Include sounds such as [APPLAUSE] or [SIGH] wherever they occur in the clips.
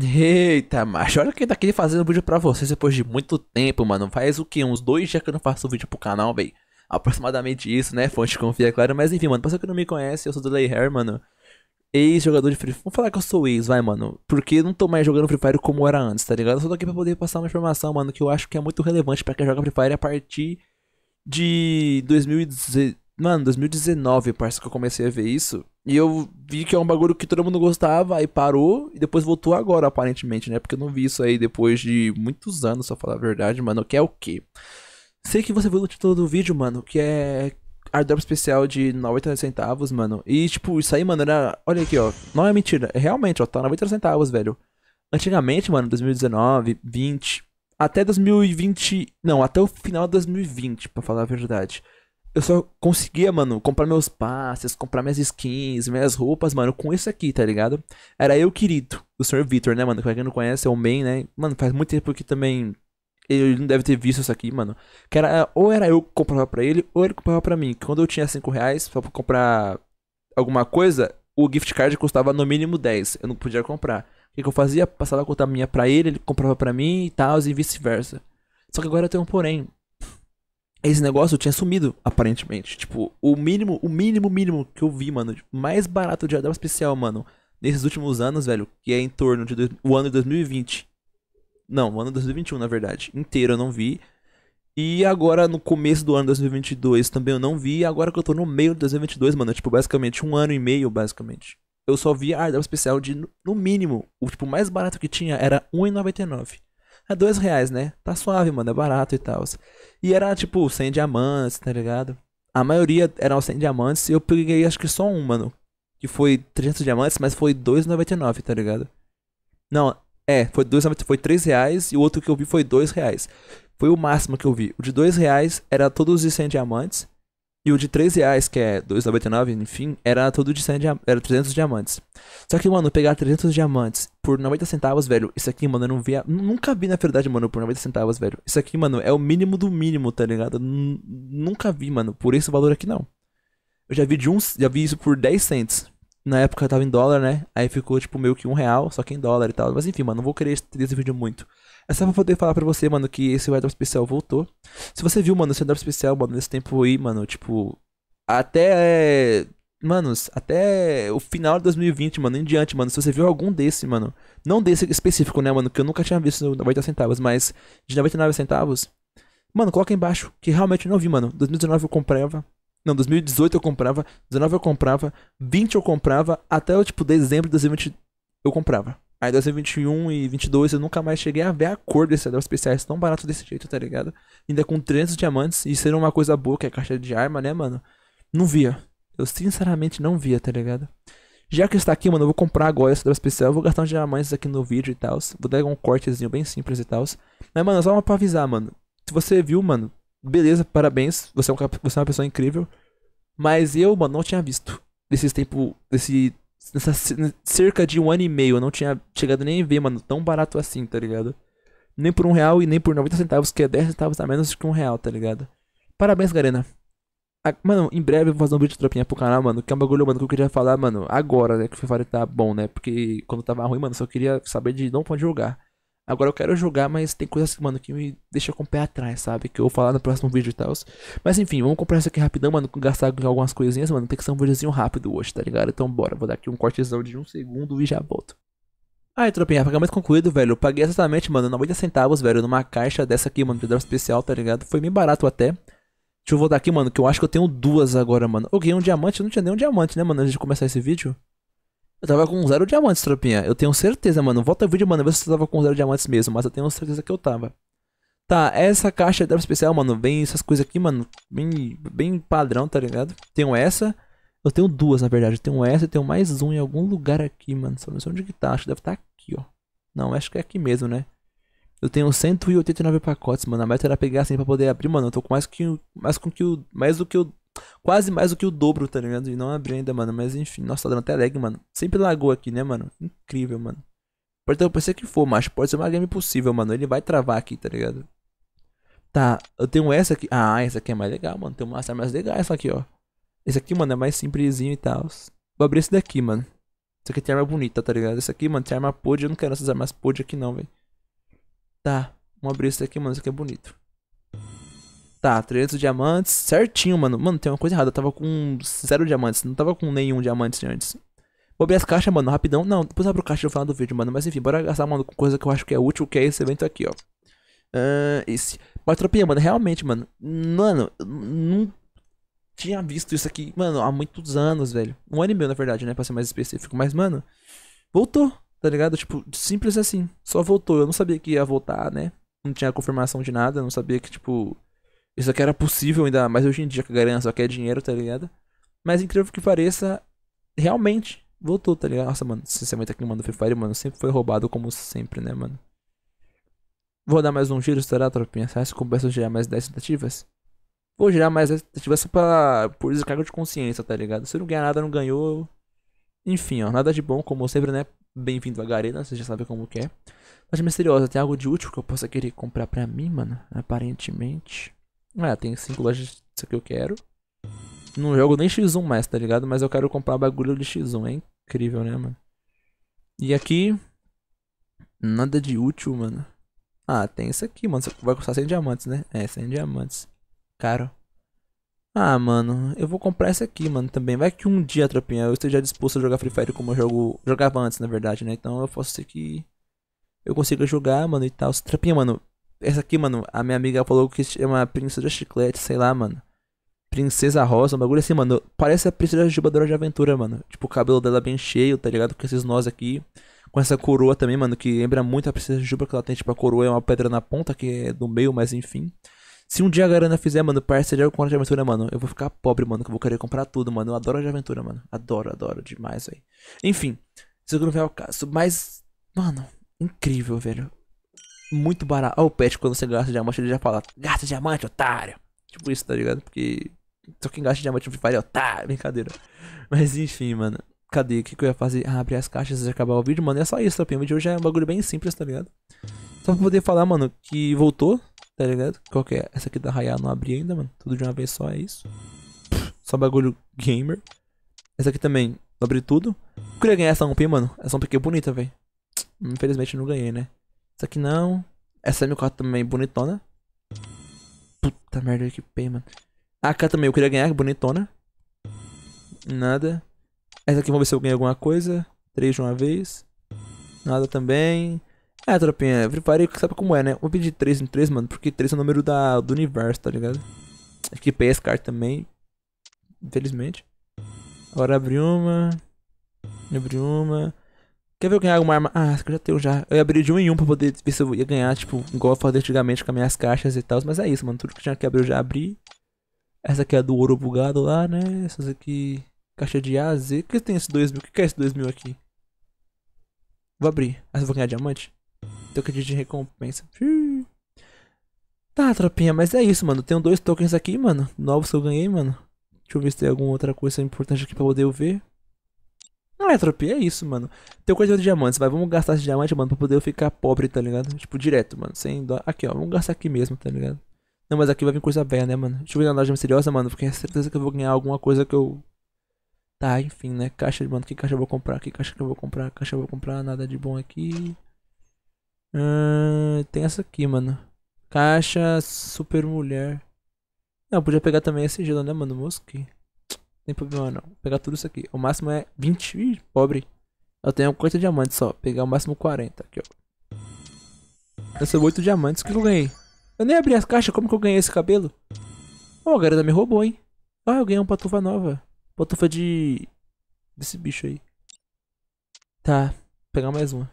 Eita, macho, olha quem tá aqui fazendo vídeo pra vocês depois de muito tempo, mano. Faz o que? Uns dois dias que eu não faço vídeo pro canal, véi. Aproximadamente isso, né? Fonte confia, claro. Mas enfim, mano, pra você que não me conhece, eu sou do Lay Hair, mano. Ex-jogador de Free Fire. Vamos falar que eu sou ex, vai, mano. Porque não tô mais jogando Free Fire como era antes, tá ligado? Eu só tô aqui pra poder passar uma informação, mano, que eu acho que é muito relevante pra quem joga Free Fire a partir de 2019. Mano, 2019, parece que eu comecei a ver isso. E eu vi que é um bagulho que todo mundo gostava, aí parou e depois voltou agora, aparentemente, né? Porque eu não vi isso aí depois de muitos anos, só falar a verdade, mano. Que é o quê? Sei que você viu o título do vídeo, mano, que é airdrop especial de 90 centavos, mano. E, tipo, isso aí, mano, era. Olha aqui, ó. Não é mentira. É realmente, ó, tá 90 centavos, velho. Antigamente, mano, 2019, 20. Até 2020. Não, até o final de 2020, pra falar a verdade eu só conseguia, mano, comprar meus passes, comprar minhas skins, minhas roupas, mano, com isso aqui, tá ligado? Era eu querido, o Sr. Vitor né, mano? Pra quem não conhece, é o main, né? Mano, faz muito tempo que também ele não deve ter visto isso aqui, mano. Que era, ou era eu que comprava pra ele, ou ele comprava pra mim. Quando eu tinha 5 reais só pra comprar alguma coisa, o gift card custava no mínimo 10. Eu não podia comprar. O que, que eu fazia? Passava a conta minha pra ele, ele comprava pra mim e tal, e vice-versa. Só que agora eu tenho um porém esse negócio tinha sumido, aparentemente. Tipo, o mínimo, o mínimo, mínimo que eu vi, mano, mais barato de adaptação especial, mano, nesses últimos anos, velho, que é em torno de dois, o ano de 2020. Não, o ano de 2021, na verdade, inteiro eu não vi. E agora no começo do ano 2022 também eu não vi, e agora que eu tô no meio de 2022, mano, tipo, basicamente um ano e meio, basicamente. Eu só vi a adaptação especial de no mínimo, o tipo mais barato que tinha era 1.99. É dois reais, né? Tá suave, mano, é barato e tal. E era tipo 100 diamantes, tá ligado? A maioria eram 100 diamantes e eu peguei acho que só um, mano. Que foi 300 diamantes, mas foi 2,99, tá ligado? Não, é, foi, dois, foi 3 reais e o outro que eu vi foi 2 reais. Foi o máximo que eu vi. O de 2 reais era todos os 100 diamantes. E o de 3 reais, que é 2,99, enfim, era todo de 100 era 300 diamantes. Só que, mano, pegar 300 diamantes por 90 centavos, velho, isso aqui, mano, eu não via... Nunca vi, na verdade, mano, por 90 centavos, velho. Isso aqui, mano, é o mínimo do mínimo, tá ligado? N nunca vi, mano, por esse valor aqui, não. Eu já vi de uns... Já vi isso por 10 centavos na época tava em dólar, né? Aí ficou, tipo, meio que um real, só que em dólar e tal. Mas enfim, mano, não vou querer ter esse vídeo muito. É só pra poder falar pra você, mano, que esse Airdrop Especial voltou. Se você viu, mano, esse Airdrop Especial, mano, nesse tempo aí, mano, tipo... Até... Manos, até o final de 2020, mano, em diante, mano, se você viu algum desse, mano... Não desse específico, né, mano, que eu nunca tinha visto no 90 centavos, mas... De 99 centavos... Mano, coloca aí embaixo, que realmente eu não vi, mano. 2019 eu comprava, não, 2018 eu comprava, 19 eu comprava, 20 eu comprava, até o tipo, dezembro de 2020 eu comprava. Aí 2021 e 22 eu nunca mais cheguei a ver a cor desse adereços especiais é tão barato desse jeito, tá ligado? Ainda com 300 diamantes e ser uma coisa boa que é caixa de arma, né, mano? Não via. Eu sinceramente não via, tá ligado? Já que está aqui, mano, eu vou comprar agora esse adereço especial. Eu vou gastar uns diamantes aqui no vídeo e tal. Vou dar um cortezinho bem simples e tal. Mas, mano, só uma pra avisar, mano. Se você viu, mano, beleza, parabéns, você é, um, você é uma pessoa incrível. Mas eu, mano, não tinha visto. nesses tempo, desse nessa, cerca de um ano e meio, eu não tinha chegado nem a ver, mano, tão barato assim, tá ligado? Nem por um real e nem por 90 centavos, que é 10 centavos a menos que um real, tá ligado? Parabéns, Garena. A, mano, em breve eu vou fazer um vídeo de tropinha pro canal, mano, que é um bagulho, mano, que eu queria falar, mano, agora, né, que o Free tá bom, né, porque quando tava ruim, mano, só queria saber de não pode jogar. Agora eu quero jogar, mas tem coisas que, mano, que me deixa com o pé atrás, sabe? Que eu vou falar no próximo vídeo e tal. Mas enfim, vamos comprar isso aqui rapidão, mano. Gastar algumas coisinhas, mano. Tem que ser um videozinho rápido hoje, tá ligado? Então bora, vou dar aqui um cortezão de um segundo e já volto. Aí, tropinha, pagamento concluído, velho. Eu paguei exatamente, mano, 90 centavos, velho, numa caixa dessa aqui, mano, de especial, tá ligado? Foi meio barato até. Deixa eu voltar aqui, mano, que eu acho que eu tenho duas agora, mano. Eu ganhei um diamante, eu não tinha nem um diamante, né, mano, antes de começar esse vídeo. Eu tava com zero diamantes, tropinha. Eu tenho certeza, mano. Volta o vídeo, mano, ver se você tava com zero diamantes mesmo. Mas eu tenho certeza que eu tava. Tá, essa caixa de especial, mano. Vem essas coisas aqui, mano. Bem, bem padrão, tá ligado? Tenho essa. Eu tenho duas, na verdade. Eu tenho essa e tenho mais um em algum lugar aqui, mano. Só não sei onde que tá. Acho que deve estar tá aqui, ó. Não, acho que é aqui mesmo, né? Eu tenho 189 pacotes, mano. A meta era pegar assim pra poder abrir, mano. Eu tô com mais que mais com que o mais do que o quase mais do que o dobro, tá ligado? E não abriu ainda, mano. Mas enfim, nossa, tá dando até lag, mano. Sempre lagou aqui, né, mano? Incrível, mano. Pode ser o PC que for, mas pode ser uma game possível, mano. Ele vai travar aqui, tá ligado? Tá, eu tenho essa aqui. Ah, essa aqui é mais legal, mano. Tem uma arma mais legal essa aqui, ó. Esse aqui, mano, é mais simplesinho e tal. Vou abrir esse daqui, mano. isso aqui tem arma bonita, tá ligado? Essa aqui, mano, tem arma pod. Eu não quero essas armas pod aqui, não, velho. Tá, vamos abrir esse daqui, mano. Isso aqui é bonito. Tá, 300 diamantes, certinho, mano. Mano, tem uma coisa errada, eu tava com zero diamantes, não tava com nenhum diamante antes. Vou abrir as caixas, mano, rapidão. Não, depois eu abro caixa no final do vídeo, mano. Mas enfim, bora gastar, mano, com coisa que eu acho que é útil, que é esse evento aqui, ó. Uh, esse. Patropia, mano, realmente, mano. Mano, não tinha visto isso aqui, mano, há muitos anos, velho. Um ano e meio, na verdade, né, pra ser mais específico. Mas, mano, voltou, tá ligado? Tipo, simples assim. Só voltou. Eu não sabia que ia voltar, né? Não tinha confirmação de nada, não sabia que, tipo isso aqui era possível ainda mais hoje em dia, que a galera só quer dinheiro, tá ligado? Mas incrível que pareça, realmente voltou, tá ligado? Nossa, mano, sinceramente momento aqui, mano, Free Fire, mano, sempre foi roubado como sempre, né, mano? Vou dar mais um giro, será, tropinha? Será que começa a gerar mais 10 tentativas? Vou gerar mais 10 tentativas só pra... por descarga de consciência, tá ligado? Se não ganhar nada, não ganhou... Enfim, ó, nada de bom, como sempre, né? Bem-vindo à Garena, você já sabe como que é. Mas misteriosa, tem algo de útil que eu possa querer comprar pra mim, mano? Aparentemente... Ah, tem cinco lojas disso que eu quero. Não jogo nem X1 mais, tá ligado? Mas eu quero comprar bagulho de X1. É incrível, né, mano? E aqui. Nada de útil, mano. Ah, tem isso aqui, mano. vai custar 100 diamantes, né? É, 100 diamantes. Caro. Ah, mano. Eu vou comprar esse aqui, mano, também. Vai que um dia, tropinha, eu esteja disposto a jogar Free Fire como eu jogo... jogava antes, na verdade, né? Então eu posso ser que eu consiga jogar, mano, e tal. Tropinha, mano, essa aqui, mano, a minha amiga falou que é uma princesa chiclete, sei lá, mano. Princesa Rosa, um bagulho assim, mano. Parece a princesa jubadora de aventura, mano. Tipo, o cabelo dela bem cheio, tá ligado? Com esses nós aqui. Com essa coroa também, mano, que lembra muito a princesa Juba que ela tem, tipo, a coroa é uma pedra na ponta, que é do meio, mas enfim. Se um dia a Garana fizer, mano, parceria com a de aventura, mano, eu vou ficar pobre, mano, que eu vou querer comprar tudo, mano. Eu adoro a de aventura, mano. Adoro, adoro demais, velho. Enfim, se não vier o caso. Mas, mano, incrível, velho muito barato. Olha o pet quando você gasta diamante, ele já fala, gasta diamante, otário. Tipo isso, tá ligado? Porque só quem gasta diamante Free Fire é otário, brincadeira. Mas enfim, mano. Cadê? O que, que eu ia fazer? Ah, abrir as caixas e acabar o vídeo, mano. É só isso, tá? O vídeo hoje é um bagulho bem simples, tá ligado? Só pra poder falar, mano, que voltou, tá ligado? Qual que é? Essa aqui da Raya não abri ainda, mano. Tudo de uma vez só, é isso. só bagulho gamer. Essa aqui também, abri tudo. Eu queria ganhar essa 1P, mano. Essa 1P é bonita, velho. Infelizmente não ganhei, né? Essa aqui não. Essa M4 também é bonitona. Puta merda, eu equipei, mano. A AK também eu queria ganhar, bonitona. Nada. Essa aqui vamos ver se eu ganho alguma coisa. Três de uma vez. Nada também. É, tropinha, Free Fire sabe como é, né? Vou pedir 3 em 3, mano, porque 3 é o número da, do universo, tá ligado? Equipei esse card também. Infelizmente. Agora abri uma. Abri uma. Quer ver eu ganhar uma arma? Ah, acho que eu já tenho já. Eu ia abrir de um em um pra poder ver se eu ia ganhar, tipo, igual eu falei antigamente com as minhas caixas e tal. Mas é isso, mano. Tudo que tinha que abrir eu já abri. Essa aqui é a do ouro bugado lá, né? Essas aqui. Caixa de A, Z. O que tem esse 2 mil? O que é esse 2 mil aqui? Vou abrir. Ah, eu vou ganhar diamante? Token então, de recompensa. Tá, tropinha, mas é isso, mano. Tenho dois tokens aqui, mano. Novos que eu ganhei, mano. Deixa eu ver se tem alguma outra coisa importante aqui pra poder eu ver. Não, entropia é isso, mano. Tem coisa de diamantes, vai, vamos gastar esse diamante, mano, pra poder eu ficar pobre, tá ligado? Tipo, direto, mano, sem dó. Aqui, ó, vamos gastar aqui mesmo, tá ligado? Não, mas aqui vai vir coisa velha, né, mano? Deixa eu ver na loja misteriosa, mano, porque é certeza que eu vou ganhar alguma coisa que eu... Tá, enfim, né? Caixa, mano, que caixa eu vou comprar? Que caixa que eu vou comprar? Caixa eu vou comprar, nada de bom aqui. Hum, tem essa aqui, mano. Caixa Super Mulher. Não, podia pegar também esse gelo, né, mano? Mosque tem problema não. Vou pegar tudo isso aqui. O máximo é 20. Ih, pobre. Eu tenho 40 diamantes só. pegar o máximo 40 aqui, ó. Nasceu 8 diamantes que eu ganhei. Eu nem abri as caixas, como que eu ganhei esse cabelo? Ó, oh, a garota me roubou, hein? Ah, eu ganhei uma patufa nova. Patufa de... Desse bicho aí. Tá, vou pegar mais uma.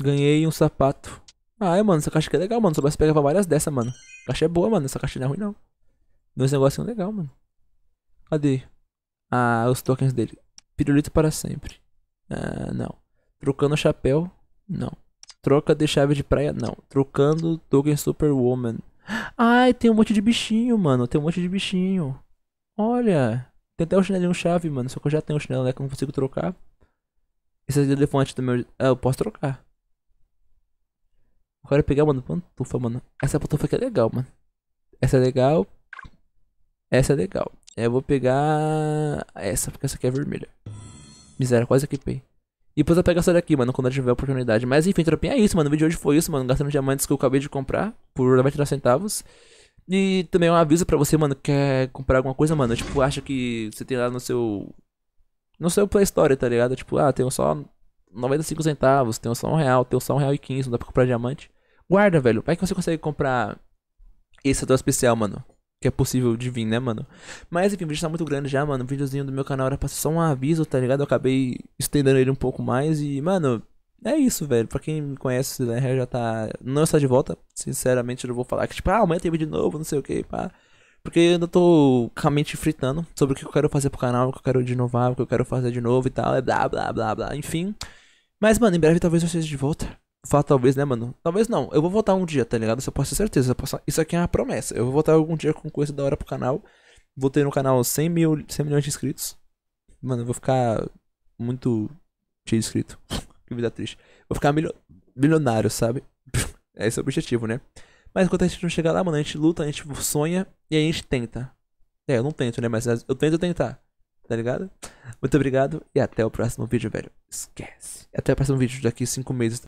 Ganhei um sapato. Ah, é, mano, essa caixa aqui é legal, mano. Só Soubesse pegar várias dessa, mano. A caixa é boa, mano. Essa caixa não é ruim, não. Meus negócios são legal, mano. Cadê? Ah, os tokens dele. Pirulito para sempre. Ah, não. Trocando chapéu? Não. Troca de chave de praia? Não. Trocando token Superwoman. Ai, tem um monte de bichinho, mano. Tem um monte de bichinho. Olha. Tem até o um chinelinho chave, mano. Só que eu já tenho o um chinelo, né? Que eu não consigo trocar. Esse é elefante do meu... Ah, eu posso trocar. Agora pegar, mano, pantufa, mano. Essa pantufa aqui é legal, mano. Essa é legal. Essa é legal. É, eu vou pegar essa, porque essa aqui é vermelha. Miséria, quase equipei. E depois eu pego essa daqui, mano, quando eu tiver oportunidade. Mas enfim, tropinha, é isso, mano. O vídeo de hoje foi isso, mano. Gastando diamantes que eu acabei de comprar por 99 centavos. E também um aviso pra você, mano, quer comprar alguma coisa, mano. Tipo, acha que você tem lá no seu... No seu Play Store, tá ligado? Tipo, ah, tem só 95 centavos, tem só um real, tem só um real e 15, não dá pra comprar diamante. Guarda, velho. Vai que você consegue comprar esse ator especial, mano que é possível de vir, né, mano? Mas enfim, o vídeo tá muito grande já, mano. O videozinho do meu canal era pra ser só um aviso, tá ligado? Eu acabei estendendo ele um pouco mais e, mano, é isso, velho. Pra quem me conhece, né, já tá. Não está de volta. Sinceramente, eu não vou falar que, tipo, ah, amanhã tem vídeo novo, não sei o que, pá. Porque eu ainda tô com a mente fritando sobre o que eu quero fazer pro canal, o que eu quero de inovar, o que eu quero fazer de novo e tal, é blá blá blá blá, enfim. Mas, mano, em breve talvez eu esteja de volta. Falar talvez, né, mano? Talvez não. Eu vou voltar um dia, tá ligado? Isso eu posso ter certeza. Posso... Isso aqui é uma promessa. Eu vou voltar algum dia com coisa da hora pro canal. Vou ter no canal 100, mil... 100 milhões de inscritos. Mano, eu vou ficar muito cheio de inscrito. [LAUGHS] que vida triste. Vou ficar milho... milionário, sabe? [LAUGHS] Esse é o objetivo, né? Mas enquanto a gente não chegar lá, mano, a gente luta, a gente sonha e a gente tenta. É, eu não tento, né? Mas eu tento tentar. Tá ligado? Muito obrigado e até o próximo vídeo, velho. Esquece. Até o próximo vídeo daqui 5 meses.